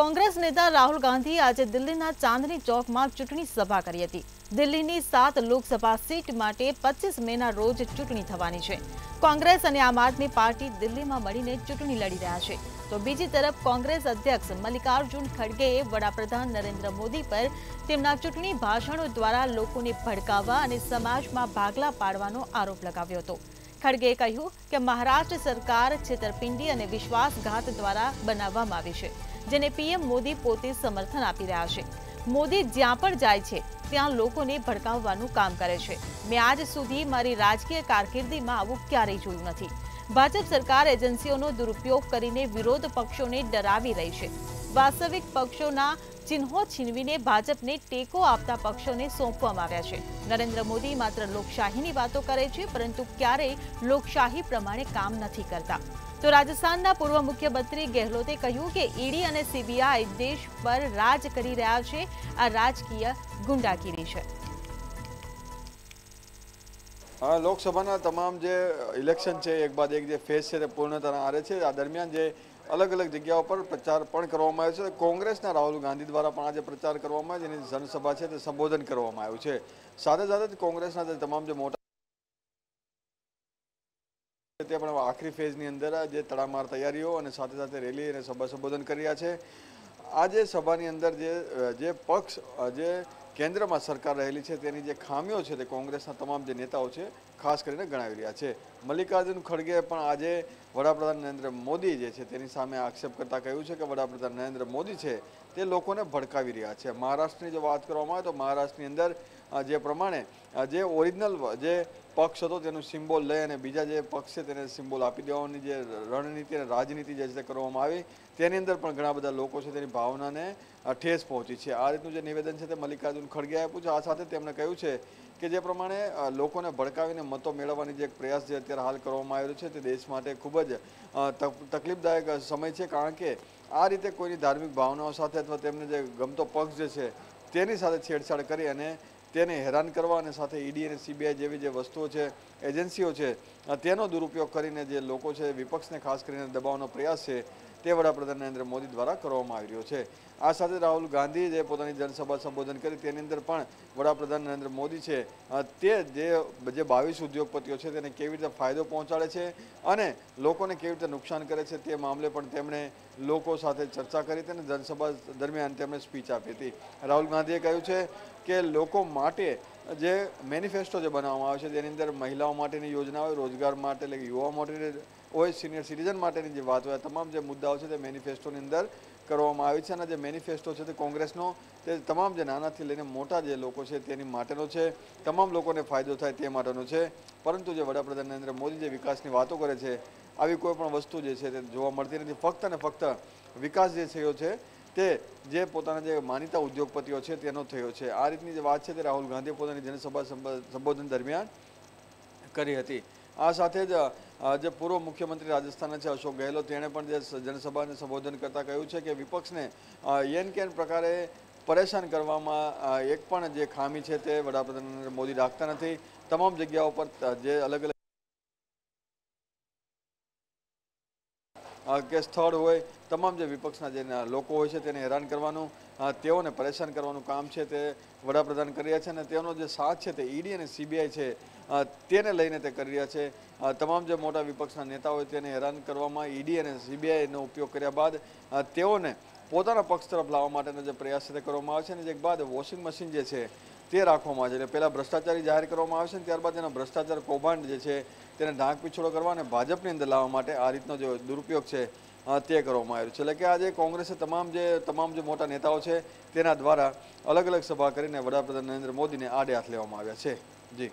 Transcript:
કોંગ્રેસ નેતા રાહુલ ગાંધી આજે દિલ્હીના ચાંદની ચોકમાં ચૂંટણી સભા કરી હતી દિલ્હીની સાત લોકસભા સીટ માટે પચીસ મેના રોજ ચૂંટણી થવાની છે કોંગ્રેસ અને આમ આદમી પાર્ટી દિલ્હીમાં મળીને ચૂંટણી લડી રહ્યા છે તો બીજી તરફ કોંગ્રેસ અધ્યક્ષ મલ્લિકાર્જુન ખડગેએ વડાપ્રધાન નરેન્દ્ર મોદી પર તેમના ચૂંટણી ભાષણો દ્વારા લોકોને ભડકાવવા અને સમાજમાં ભાગલા પાડવાનો આરોપ લગાવ્યો હતો ખડગેએ કહ્યું કે મહારાષ્ટ્ર સરકાર છેતરપિંડી અને વિશ્વાસઘાત દ્વારા બનાવવામાં આવી છે જેને પીએમ મોદી પોતે સમર્થન આપી રહ્યા છે મોદી જ્યાં પણ જાય છે ત્યાં લોકોને ભડકાવવાનું કામ કરે છે મેં આજ સુધી મારી રાજકીય કારકિર્દીમાં આવું ક્યારેય જોયું નથી ભાજપ સરકાર એજન્સીઓનો દુરુપયોગ કરીને વિરોધ પક્ષોને ડરાવી રહી છે વાસ્તવિક પક્ષોના ચિહ્નો છીનવીને ભાજપને ટેકો આપતા પક્ષોને સોંપવામાં આવ્યા છે નરેન્દ્ર મોદી માત્ર લોકશાહીની વાતો કરે છે પરંતુ ક્યારેય લોકશાહી પ્રમાણે કામ નથી કરતા તો રાજસ્થાનના પૂર્વ મુખ્યમંત્રી ગેહલોતે કહ્યું કે ઈડી અને સીબીઆઈ દેશ પર રાજ કરી રહ્યા છે આ રાજકીય ગુંડાગીરી છે લોકસભાના તમામ જે ઇલેક્શન છે એક બાદ એક જે ફેઝ છે તે પૂર્ણતાના આરે છે આ દરમિયાન જે અલગ અલગ જગ્યાઓ પર પ્રચાર પણ કરવામાં આવ્યો છે કોંગ્રેસના રાહુલ ગાંધી દ્વારા પણ આજે પ્રચાર કરવામાં આવ્યો જેની જનસભા છે તે સંબોધન કરવામાં આવ્યું છે સાથે સાથે જ કોંગ્રેસના જે તમામ જે મોટા તે પણ આખરી ફેઝની અંદર જે તડામાર તૈયારીઓ અને સાથે સાથે રેલી અને સભા સંબોધન કર્યા છે આજે સભાની અંદર જે જે પક્ષ જે કેન્દ્રમાં સરકાર રહેલી છે તેની જે ખામીઓ છે તે કોંગ્રેસના તમામ જે નેતાઓ છે ખાસ કરીને ગણાવી રહ્યા છે મલ્લિકાર્જુન ખડગે પણ આજે વડાપ્રધાન નરેન્દ્ર મોદી જે છે તેની સામે આક્ષેપ કરતાં કહ્યું છે કે વડાપ્રધાન નરેન્દ્ર મોદી છે તે લોકોને ભડકાવી રહ્યા છે મહારાષ્ટ્રની જો વાત કરવામાં આવે તો મહારાષ્ટ્રની અંદર જે પ્રમાણે જે ઓરિજિનલ જે પક્ષ હતો તેનું સિમ્બોલ લઈ અને બીજા જે પક્ષ છે તેને સિમ્બોલ આપી દેવાની જે રણનીતિ અને રાજનીતિ જે રીતે કરવામાં આવી તેની અંદર પણ ઘણા બધા લોકો છે તેની ભાવનાને ઠેસ પહોંચી છે આ રીતનું જે નિવેદન છે તે મલ્લિકાર્જુન મલ્લિકાર્જુન ખડગે આપ્યું છે આ સાથે તેમણે કહ્યું છે કે જે પ્રમાણે લોકોને ભડકાવીને મતો મેળવવાની જે એક પ્રયાસ જે અત્યારે હાલ કરવામાં આવ્યો છે તે દેશ માટે ખૂબ જ તકલીફદાયક સમય છે કારણ કે આ રીતે કોઈની ધાર્મિક ભાવનાઓ સાથે અથવા તેમને જે ગમતો પક્ષ જે છે તેની સાથે છેડછાડ કરી અને તેને હેરાન કરવા અને સાથે ઈડી અને સીબીઆઈ જેવી જે વસ્તુઓ છે એજન્સીઓ છે તેનો દુરુપયોગ કરીને જે લોકો છે વિપક્ષને ખાસ કરીને દબાવવાનો પ્રયાસ છે તે વડાપ્રધાન નરેન્દ્ર મોદી દ્વારા કરવામાં આવી રહ્યો છે આ સાથે રાહુલ ગાંધીએ જે પોતાની જનસભા સંબોધન કરી તેની અંદર પણ વડાપ્રધાન નરેન્દ્ર મોદી છે તે જે જે બાવીસ ઉદ્યોગપતિઓ છે તેને કેવી રીતે ફાયદો પહોંચાડે છે અને લોકોને કેવી રીતે નુકસાન કરે છે તે મામલે પણ તેમણે લોકો સાથે ચર્ચા કરી હતી અને જનસભા દરમિયાન તેમણે સ્પીચ આપી હતી રાહુલ ગાંધીએ કહ્યું છે કે લોકો માટે જે મેનિફેસ્ટો જે બનાવવામાં આવે છે જેની અંદર મહિલાઓ માટેની યોજના હોય રોજગાર માટે એટલે કે યુવાઓ માટે હોય સિનિયર સિટીઝન માટેની જે વાત હોય તમામ જે મુદ્દાઓ છે તે મેનિફેસ્ટોની અંદર કરવામાં આવી છે અને જે મેનિફેસ્ટો છે તે કોંગ્રેસનો તે તમામ જે નાનાથી લઈને મોટા જે લોકો છે તેની માટેનો છે તમામ લોકોને ફાયદો થાય તે માટેનો છે પરંતુ જે વડાપ્રધાન નરેન્દ્ર મોદી જે વિકાસની વાતો કરે છે આવી કોઈ પણ વસ્તુ જે છે તે જોવા મળતી નથી ફક્ત અને ફક્ત વિકાસ જે થયો છે તે જે પોતાના જે માનીતા ઉદ્યોગપતિઓ છે તેનો થયો છે આ રીતની જે વાત છે તે રાહુલ ગાંધીએ પોતાની જનસભા સંબોધન દરમિયાન કરી હતી આ સાથે જ જે પૂર્વ મુખ્યમંત્રી રાજસ્થાનના છે અશોક ગહેલોત તેણે પણ જે જનસભાને સંબોધન કરતાં કહ્યું છે કે વિપક્ષને યેન કેન પ્રકારે પરેશાન કરવામાં એક પણ જે ખામી છે તે વડાપ્રધાન મોદી રાખતા નથી તમામ જગ્યાઓ પર જે અલગ અલગ કે સ્થળ હોય તમામ જે વિપક્ષના જે લોકો હોય છે તેને હેરાન કરવાનું તેઓને પરેશાન કરવાનું કામ છે તે વડાપ્રધાન કરી રહ્યા છે અને તેઓનો જે સાથ છે તે ઈડી અને સીબીઆઈ છે તેને લઈને તે કરી રહ્યા છે તમામ જે મોટા વિપક્ષના નેતા હોય તેને હેરાન કરવામાં ઈડી અને સીબીઆઈનો ઉપયોગ કર્યા બાદ તેઓને પોતાના પક્ષ તરફ લાવવા માટેનો જે પ્રયાસ છે તે કરવામાં આવે છે અને એક બાદ વોશિંગ મશીન જે છે તે રાખવામાં આવે છે એટલે પહેલાં ભ્રષ્ટાચારી જાહેર કરવામાં આવે છે અને ત્યારબાદ તેનો ભ્રષ્ટાચાર કૌભાંડ જે છે તેને ઢાંક પીછોડો કરવા અને ભાજપની અંદર લાવવા માટે આ રીતનો જે દુરુપયોગ છે તે કરવામાં આવ્યો છે એટલે કે આજે કોંગ્રેસે તમામ જે તમામ જે મોટા નેતાઓ છે તેના દ્વારા અલગ અલગ સભા કરીને વડાપ્રધાન નરેન્દ્ર મોદીને આડે હાથ લેવામાં આવ્યા છે જી